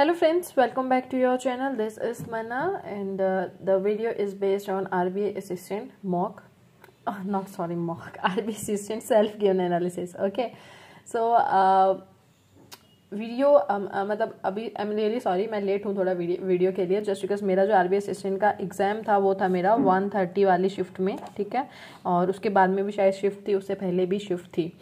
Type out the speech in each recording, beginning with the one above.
hello friends welcome back to your channel this is mana and uh, the video is based on rba assistant mock oh not sorry mock rba assistant self-given analysis okay so uh, video मतलब अभी I am really sorry मैं late हूँ थोड़ा video video के लिए just because मेरा जो R B assistant का एग्ज़ाम था वो था मेरा वन हम्म। थर्टी वाली शिफ्ट में ठीक है और उसके बाद में भी शायद शिफ्ट थी उससे पहले भी शिफ्ट थी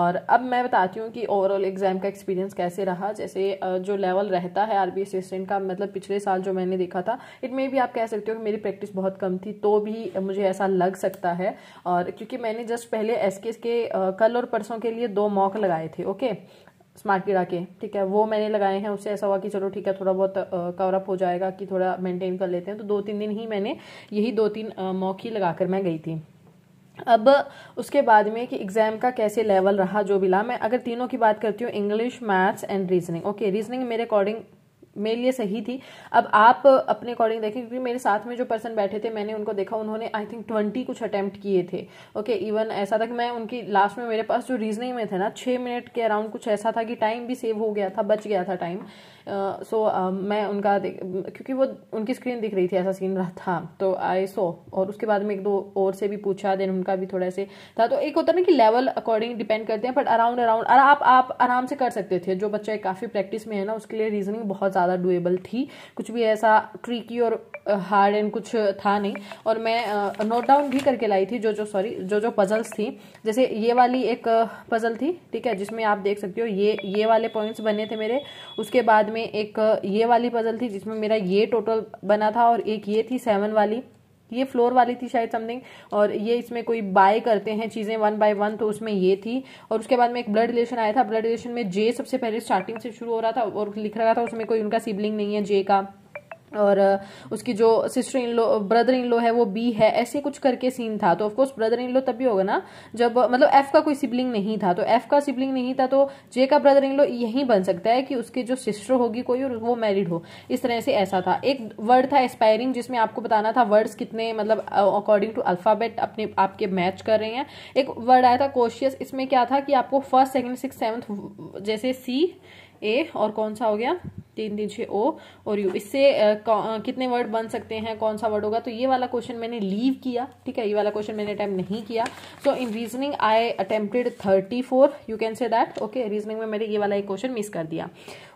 और अब मैं बताती हूँ कि ओवरऑल एग्ज़ाम का एक्सपीरियंस कैसे रहा जैसे जो लेवल रहता है आरबी असिस्टेंट का मतलब पिछले साल जो मैंने देखा था इट मे भी आप कह सकते हो कि मेरी प्रैक्टिस बहुत कम थी तो भी मुझे ऐसा लग सकता है और क्योंकि मैंने जस्ट पहले एस के कल और परसों के लिए दो मॉक लगाए थे ओके स्मार्ट गिरा के ठीक है वो मैंने लगाए हैं उससे ऐसा हुआ कि चलो ठीक है थोड़ा बहुत कवरअप हो जाएगा कि थोड़ा मेंटेन कर लेते हैं तो दो तीन दिन ही मैंने यही दो तीन मॉक ही लगा कर मैं गई थी अब उसके बाद में कि एग्ज़ाम का कैसे लेवल रहा जो भी ला मैं अगर तीनों की बात करती हूँ English maths and reasoning okay reasoning मेरे अकॉर्डिंग मेरे लिए सही थी अब आप अपने अकॉर्डिंग देखें क्योंकि मेरे साथ में जो पर्सन बैठे थे मैंने उनको देखा उन्होंने आई थिंक ट्वेंटी कुछ अटैम्प्ट किए थे ओके okay, इवन ऐसा था कि मैं उनकी लास्ट में मेरे पास जो रीजनिंग में थे ना छः मिनट के अराउंड कुछ ऐसा था कि टाइम भी सेव हो गया था बच गया था time so uh, so, uh, मैं उनका क्योंकि वो उनकी स्क्रीन दिख रही थी ऐसा सीन रहा था तो आई सो और उसके बाद में एक दो और से भी पूछा देन उनका भी थोड़ा से था तो एक होता ना कि लेवल अकॉर्डिंग डिपेंड करते हैं बट अराउंड अराउंड आप आप आराम से कर सकते थे जो बच्चा काफ़ी प्रैक्टिस में है ना उसके लिए रीजनिंग बहुत ज़्यादा डुएबल थी कुछ भी ऐसा ट्रिकी और हार्ड एंड कुछ था नहीं और मैं नोट डाउन भी करके लाई थी जो जो सॉरी जो जो पजल्स थी जैसे ये वाली एक पजल थी ठीक है जिसमें आप देख सकते हो ये ये वाले पॉइंट्स बने थे मेरे उसके बाद में एक ये वाली पजल थी जिसमें मेरा ये टोटल बना था और एक ये थी सेवन वाली ये फ्लोर वाली थी शायद समथिंग और ये इसमें कोई बाय करते हैं चीज़ें वन बाय वन तो उसमें ये थी और उसके बाद में एक ब्लड रिलेशन आया था ब्लड रिलेशन में जे सबसे पहले स्टार्टिंग से शुरू हो रहा था और लिख रहा था उसमें कोई उनका सिबलिंग नहीं है जे का और उसकी जो sister in low brother in लो है वो बी है ऐसे कुछ करके सीन था तो ऑफकोर्स ब्रदर इन लो तभी होगा ना जब मतलब एफ का कोई सिबलिंग नहीं था तो एफ का सिबलिंग नहीं था तो जे का ब्रदर इन लो यही बन सकता है कि उसकी जो सिस्टर होगी कोई और वो मैरिड हो इस तरह से ऐसा था एक वर्ड था एस्पायरिंग जिसमें आपको बताना था वर्ड्स कितने मतलब अकॉर्डिंग टू अल्फ़ाबेट अपने आपके मैच कर रहे हैं एक वर्ड आया था कोशियस इसमें क्या था कि आपको फर्स्ट सेकेंड सिक्स सेवन्थ जैसे सी ए और कौन सा हो गया तीन तीन छे ओ और यू इससे कितने वर्ड बन सकते हैं कौन सा वर्ड होगा तो ये वाला क्वेश्चन मैंने लीव किया ठीक है ये वाला क्वेश्चन मैंने अटैम्प्ट नहीं किया so in reasoning I attempted thirty four you can say that okay reasoning में मैंने ये वाला एक क्वेश्चन मिस कर दिया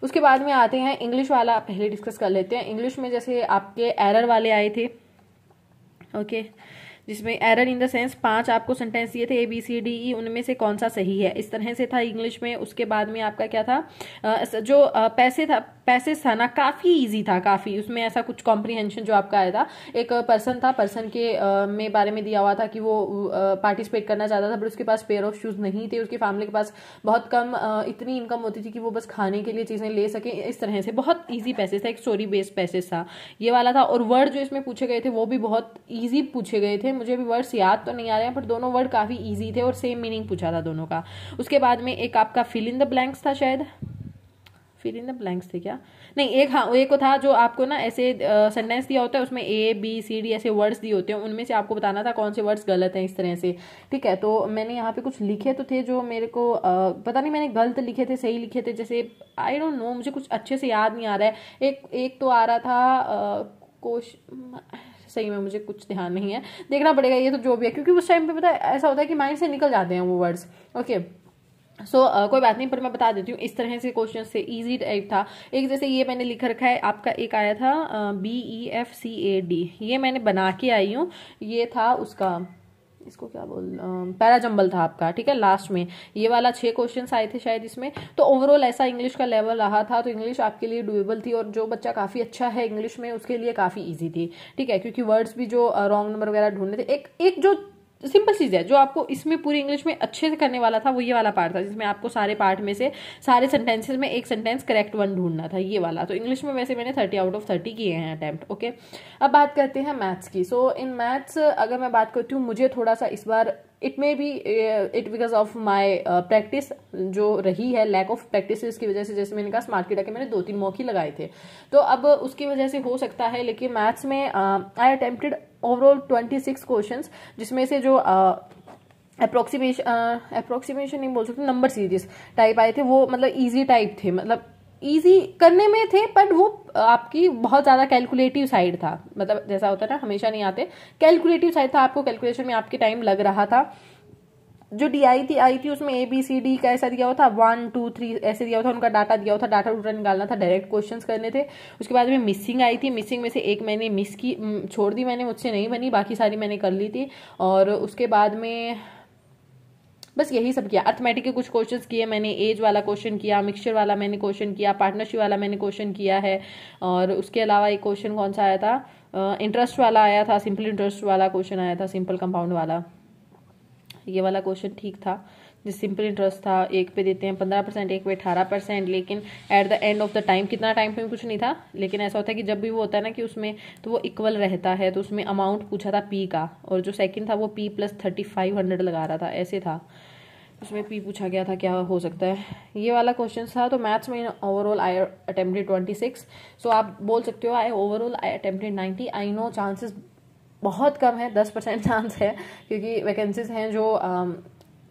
उसके बाद में आते हैं इंग्लिश वाला पहले डिस्कस कर लेते हैं इंग्लिश में जैसे आपके एरर वाले आए थे ओके okay. जिसमें एरर इन द सेंस पांच आपको सेंटेंस दिए थे ए बी सी डी ई उनमें से कौन सा सही है इस तरह से था इंग्लिश में उसके बाद में आपका क्या था जो पैसे था पैसेज था ना काफ़ी ईजी था काफ़ी उसमें ऐसा कुछ कॉम्प्रीहेंशन जो आपका आया था एक पर्सन था पर्सन के आ, में बारे में दिया हुआ था कि वो पार्टिसिपेट करना चाहता था बट उसके पास पेयर ऑफ शूज़ नहीं थे उसकी फैमिली के पास बहुत कम आ, इतनी इनकम होती थी कि वो बस खाने के लिए चीज़ें ले सके इस तरह से बहुत ईजी पैसेज था एक स्टोरी बेस्ड पैसेज था ये वाला था और वर्ड जो इसमें पूछे गए थे वो भी बहुत ईजी पूछे गए थे मुझे भी वर्ड्स याद तो नहीं आ रहे हैं पर दोनों वर्ड काफ़ी ईजी थे और सेम मीनिंग पूछा था दोनों का उसके बाद में एक आपका फिल इन द ब्लैंक्स था शायद फिर इन द ब्लैंक्स थे क्या नहीं एक हाँ एक था जो आपको ना ऐसे सेंटेंस दिया होता है उसमें ए बी सी डी ऐसे वर्ड्स दिए होते हैं उनमें से आपको बताना था कौन से वर्ड्स गलत हैं इस तरह से ठीक है तो मैंने यहाँ पे कुछ लिखे तो थे जो मेरे को आ, पता नहीं मैंने गलत लिखे थे सही लिखे थे जैसे आई डोंट नो मुझे कुछ अच्छे से याद नहीं आ रहा है एक एक तो आ रहा था कोश सही में मुझे कुछ ध्यान नहीं है देखना पड़ेगा ये तो जो भी है क्योंकि उस टाइम पे पता है ऐसा होता है कि माइंड से निकल जाते हैं वो words okay okay. So so, uh, कोई बात नहीं पर मैं बता देती हूँ इस तरह से क्वेश्चन से इजी टाइप था एक जैसे ये मैंने लिख रखा है आपका एक आया था B E F C A D ये मैंने बना के आई हूँ ये था उसका इसको क्या बोल uh, जंबल था आपका ठीक है लास्ट में ये वाला छः क्वेश्चन आए थे शायद इसमें तो ओवरऑल ऐसा इंग्लिश का लेवल रहा था तो इंग्लिश आपके लिए डुएबल थी और जो बच्चा काफ़ी अच्छा है इंग्लिश में उसके लिए काफ़ी ईजी थी ठीक है क्योंकि वर्ड्स भी जो रॉन्ग uh, नंबर वगैरह ढूंढने थे एक एक जो सिंपल तो चीज़ है जो आपको इसमें पूरी इंग्लिश में अच्छे से करने वाला था वो ये वाला पार्ट था जिसमें आपको सारे पार्ट में से सारे सेंटेंसेस में एक सेंटेंस करेक्ट वन ढूंढना था ये वाला तो इंग्लिश में वैसे मैंने थर्टी आउट ऑफ थर्टी किए हैं अटैम्प्ट ओके अब बात करते हैं मैथ्स की सो इन मैथ्स अगर मैं बात करती हूँ मुझे थोड़ा सा इस बार it may be it because of my practice जो रही है लैक ऑफ प्रैक्टिस की वजह से जैसे मैंने कहा स्मार्ट किटा के मैंने दो तीन मौके लगाए थे तो अब उसकी वजह से हो सकता है लेकिन मैथ्स में I eh, attempted overall twenty six question जिसमें से जो अप्रोक्सीमेशन अप्रोक्सीमेशन नहीं बोल सकते नंबर सीरीज टाइप आए थे वो मतलब ईजी टाइप थे मतलब ईजी करने में थे बट वो आपकी बहुत ज़्यादा कैलकुलेटिव साइड था मतलब जैसा होता है ना हमेशा नहीं आते कैलकुलेटिव साइड था आपको कैलकुलेशन में आपके टाइम लग रहा था जो डी आई थी आई थी उसमें ए बी सी डी का ऐसा दिया हुआ था वन टू थ्री ऐसे दिया हुआ था उनका डाटा दिया हुआ था डाटा उटा निकालना था डायरेक्ट क्वेश्चंस करने थे उसके बाद में मिसिंग आई थी मिसिंग में से एक मैंने मिस की छोड़ दी मैंने मुझसे नहीं बनी बाकी सारी मैंने कर ली थी और उसके बाद में बस यही सब किया अर्थमेटिक के कुछ क्वेश्चन किए मैंने एज वाला क्वेश्चन किया मिक्सचर वाला मैंने क्वेश्चन किया पार्टनरशिप वाला मैंने क्वेश्चन किया है और उसके अलावा एक क्वेश्चन कौन सा आया था इंटरेस्ट वाला आया था सिंपल इंटरेस्ट वाला क्वेश्चन आया था सिंपल कंपाउंड वाला ये वाला क्वेश्चन ठीक था जो सिंपल इंटरेस्ट था एक पे देते हैं पंद्रह परसेंट एक पे अठारह परसेंट लेकिन at the end of the time कितना टाइम पे कुछ नहीं था लेकिन ऐसा होता है कि जब भी वो होता है ना कि उसमें तो वो इक्वल रहता है तो उसमें अमाउंट पूछा था पी का और जो सेकंड था वो P plus thirty five hundred लगा रहा था ऐसे था उसमें पी पूछा गया था क्या हो सकता है ये वाला क्वेश्चन था तो मैथ्स में overall I attempted twenty six so आप बोल सकते हो I overall I attempted ninety I know chances बहुत कम है दस परसेंट चांस है क्योंकि वैकेंसीज हैं जो um,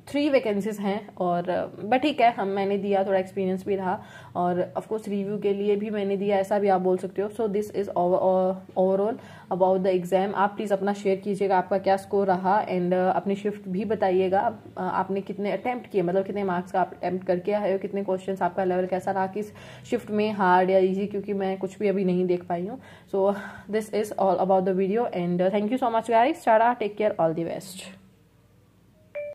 थ्री वैकेंसीज हैं और बट uh, ठीक है हम मैंने दिया थोड़ा एक्सपीरियंस भी रहा और ऑफकोर्स रिव्यू के लिए भी मैंने दिया ऐसा भी आप बोल सकते हो so this is overall about the exam आप प्लीज़ अपना शेयर कीजिएगा आपका क्या स्कोर रहा एंड uh, अपनी शिफ्ट भी बताइएगा uh, आपने कितने अटैम्प्ट किए मतलब कितने मार्क्स का आप अटैम्प्ट करके आए हो कितने क्वेश्चन आपका लेवल कैसा रहा किस शिफ्ट में हार्ड या ईजी क्योंकि मैं कुछ भी अभी नहीं देख पाई हूँ so this is all about the video and thank you so much guys सारा take care all the best